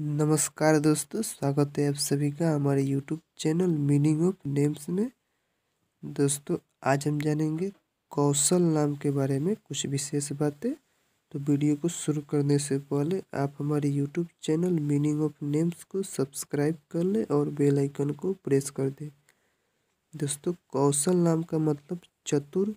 नमस्कार दोस्तों स्वागत है आप सभी का हमारे YouTube channel meaning of names में दोस्तों आज हम जानेंगे कौशल नाम के बारे में कुछ विशेष बातें तो वीडियो को शुरू करने से पहले आप हमारे YouTube channel meaning of names को सब्सक्राइब कर लें और बेल आइकन को प्रेस कर दें दोस्तों कौशल नाम का मतलब चतुर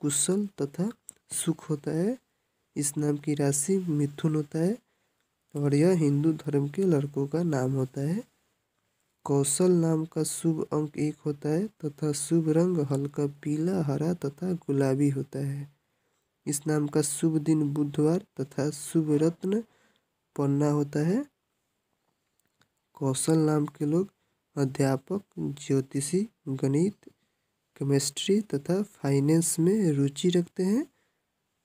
कुशल तथा सुख होता है इस नाम की राशि मिथुन होता है और यह हिंदू धर्म के लड़कों का नाम होता है कौशल नाम का शुभ अंक एक होता है तथा शुभ रंग हल्का पीला हरा तथा गुलाबी होता है इस नाम का शुभ दिन बुधवार तथा शुभ रत्न पन्ना होता है कौशल नाम के लोग अध्यापक ज्योतिषी गणित केमिस्ट्री तथा फाइनेंस में रुचि रखते हैं